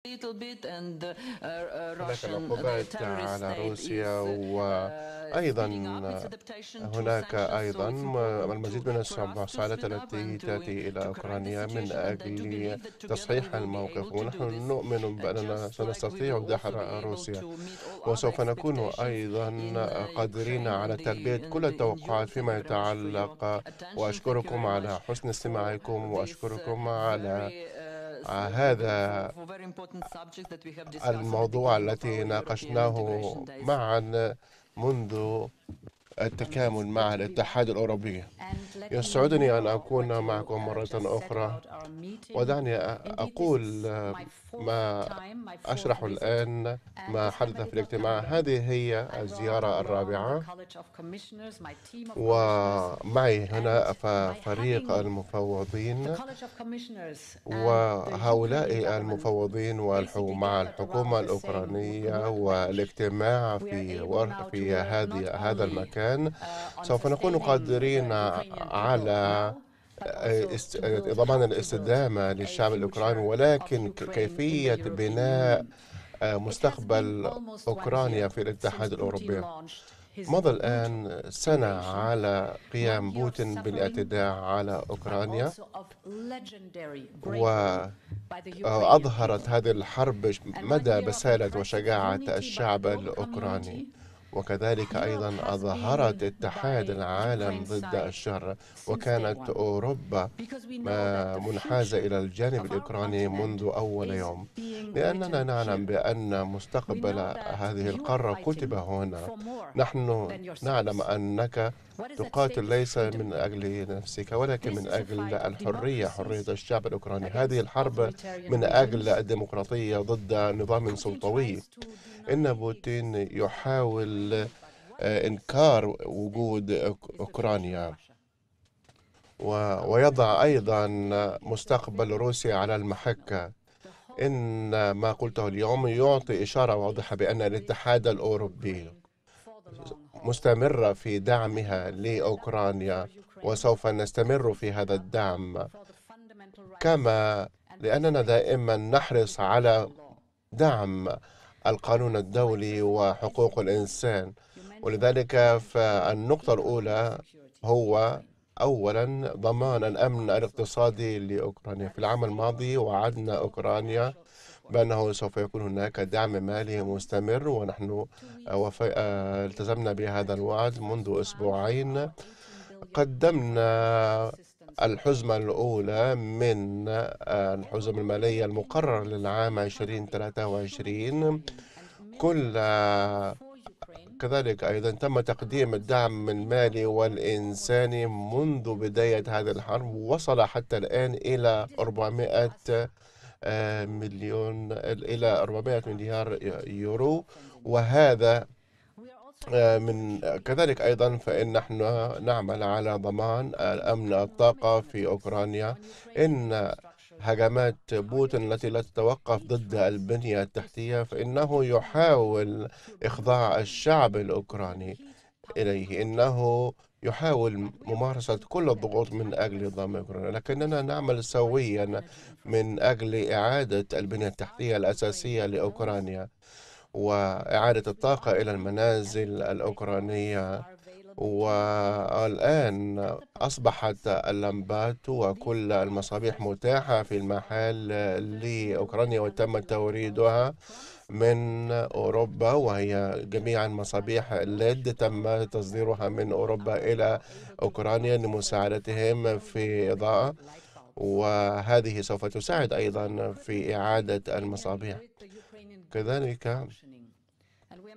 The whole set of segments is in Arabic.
Uh, uh, العقوبات على روسيا uh, وأيضا هناك أيضا المزيد من المساعدات التي تأتي إلى أوكرانيا من أجل تصحيح الموقف ونحن نؤمن بأننا سنستطيع دحر روسيا وسوف نكون أيضا قادرين على تلبية كل التوقعات فيما يتعلق وأشكركم على حسن استماعكم وأشكركم على آه، هذا الموضوع التي ناقشناه معا منذ التكامل مع الاتحاد الأوروبي يسعدني أن أكون معكم مرة أخرى ودعني أقول ما أشرح الآن ما حدث في الاجتماع هذه هي الزيارة الرابعة ومعي هنا فريق المفوضين وهؤلاء المفوضين مع الحكومة الأوكرانية والاجتماع في في هذه هذا المكان الآن آه، سوف نكون قادرين على ضمان الاستدامة للشعب الأوكراني ولكن كيفية بناء آه، مستقبل أوكرانيا في الاتحاد الأوروبي مضى الآن سنة على قيام بوتين بالاعتداء على أوكرانيا وأظهرت آه، هذه الحرب مدى بسالة وشجاعة الشعب الأوكراني وكذلك أيضا أظهرت اتحاد العالم ضد الشر وكانت أوروبا منحازة إلى الجانب الأوكراني منذ أول يوم لأننا نعلم بأن مستقبل هذه القارة كتب هنا نحن نعلم أنك تقاتل ليس من أجل نفسك ولكن من أجل الحرية حرية الشعب الأوكراني هذه الحرب من أجل الديمقراطية ضد نظام سلطوي إن بوتين يحاول آه، إنكار وجود أوكرانيا ويضع أيضا مستقبل روسيا على المحك إن ما قلته اليوم يعطي إشارة واضحة بأن الاتحاد الأوروبي مستمرة في دعمها لأوكرانيا وسوف نستمر في هذا الدعم كما لأننا دائما نحرص على دعم القانون الدولي وحقوق الإنسان ولذلك فالنقطة الأولى هو أولا ضمان الأمن الاقتصادي لأوكرانيا في العام الماضي وعدنا أوكرانيا بأنه سوف يكون هناك دعم مالي مستمر ونحن آه، آه، التزمنا بهذا الوعد منذ أسبوعين قدمنا الحزمة الأولى من آه، الحزم المالية المقرر للعام 2023 كل كذلك أيضا تم تقديم الدعم المالي والإنساني منذ بداية هذه الحرب وصل حتى الآن إلى 400 آه، مليون إلى 400 مليار يورو وهذا آه، من كذلك أيضا فإن نحن نعمل على ضمان الأمن الطاقة في أوكرانيا إن هجمات بوتين التي لا تتوقف ضد البنية التحتية فإنه يحاول إخضاع الشعب الأوكراني إليه إنه يحاول ممارسة كل الضغوط من أجل ضم أوكرانيا لكننا نعمل سويا من أجل إعادة البنية التحتية الأساسية لأوكرانيا وإعادة الطاقة إلى المنازل الأوكرانية والآن أصبحت اللمبات وكل المصابيح متاحة في المحال لأوكرانيا وتم توريدها من أوروبا وهي جميعا مصابيح ليد تم تصديرها من أوروبا إلى أوكرانيا لمساعدتهم في إضاءة وهذه سوف تساعد أيضا في إعادة المصابيح كذلك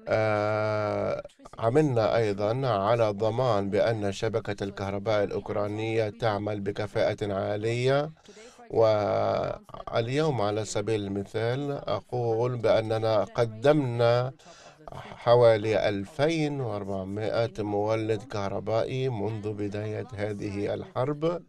آه عملنا أيضا على ضمان بأن شبكة الكهرباء الأوكرانية تعمل بكفاءة عالية واليوم على سبيل المثال أقول بأننا قدمنا حوالي 2400 مولد كهربائي منذ بداية هذه الحرب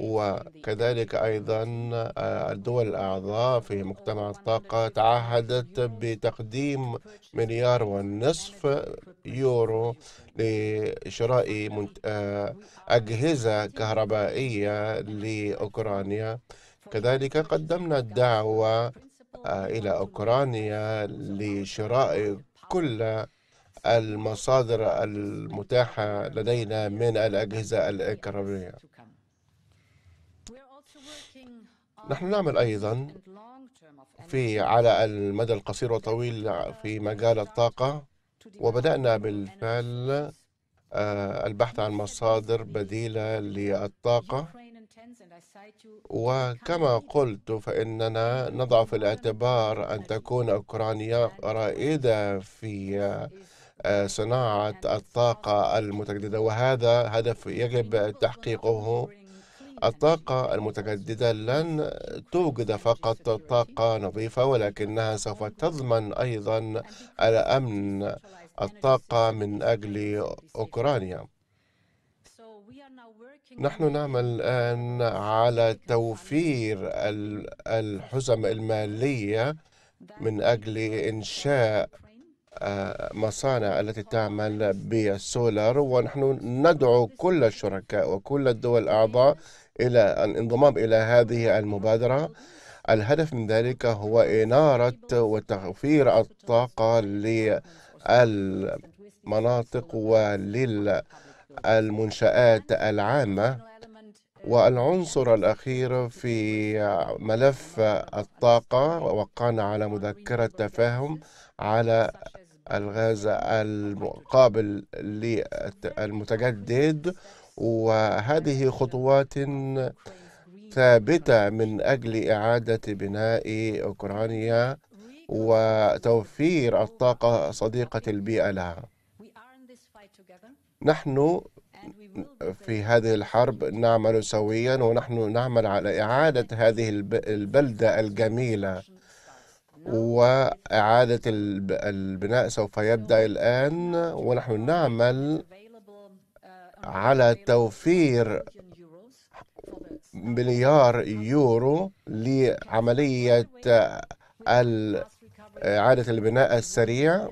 وكذلك أيضا آه، الدول الأعضاء في مجتمع الطاقة تعهدت بتقديم مليار ونصف يورو لشراء آه، أجهزة كهربائية لأوكرانيا كذلك قدمنا الدعوة آه، إلى أوكرانيا لشراء كل المصادر المتاحة لدينا من الأجهزة الإلكترونية نحن نعمل أيضا في على المدى القصير والطويل في مجال الطاقة وبدأنا بالفعل آه، البحث عن مصادر بديلة للطاقة وكما قلت فإننا نضع في الاعتبار أن تكون أوكرانيا رائدة في آه، صناعة الطاقة المتجددة وهذا هدف يجب تحقيقه الطاقة المتجددة لن توجد فقط طاقة نظيفة ولكنها سوف تضمن أيضا الأمن الطاقة من أجل أوكرانيا نحن نعمل الآن على توفير الحزم المالية من أجل إنشاء آه، مصانع التي تعمل بالسولار ونحن ندعو كل الشركاء وكل الدول الأعضاء إلى الانضمام إلى هذه المبادرة الهدف من ذلك هو إنارة وتوفير الطاقة للمناطق وللمنشآت العامة والعنصر الأخير في ملف الطاقة وقعنا على مذكرة تفاهم على الغاز المقابل للمتجدد وهذه خطوات ثابتة من أجل إعادة بناء أوكرانيا وتوفير الطاقة صديقة البيئة لها نحن في هذه الحرب نعمل سويا ونحن نعمل على إعادة هذه البلدة الجميلة وإعادة البناء سوف يبدأ الآن ونحن نعمل على توفير مليار يورو لعملية إعادة البناء السريع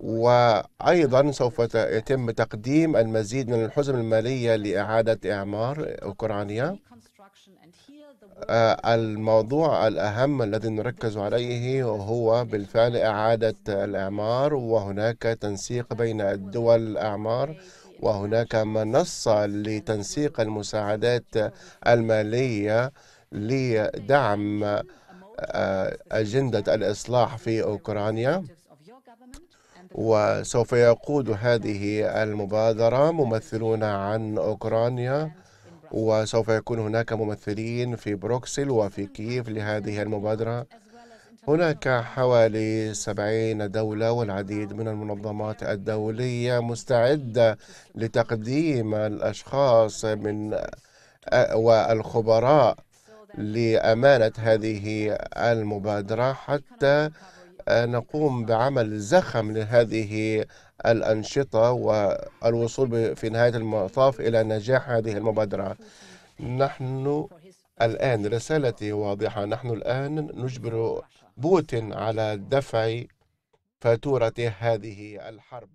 وأيضا سوف يتم تقديم المزيد من الحزم المالية لإعادة إعمار أوكرانيا آه، الموضوع الأهم الذي نركز عليه هو بالفعل إعادة الإعمار وهناك تنسيق بين الدول الأعمار وهناك منصة لتنسيق المساعدات المالية لدعم آه، أجندة الإصلاح في أوكرانيا وسوف يقود هذه المبادرة ممثلون عن أوكرانيا وسوف يكون هناك ممثلين في بروكسل وفي كييف لهذه المبادرة هناك حوالي سبعين دولة والعديد من المنظمات الدولية مستعدة لتقديم الأشخاص من والخبراء لأمانة هذه المبادرة حتى نقوم بعمل زخم لهذه الأنشطة والوصول في نهاية المطاف إلى نجاح هذه المبادرة نحن الآن رسالتي واضحة نحن الآن نجبر بوتين على دفع فاتورة هذه الحرب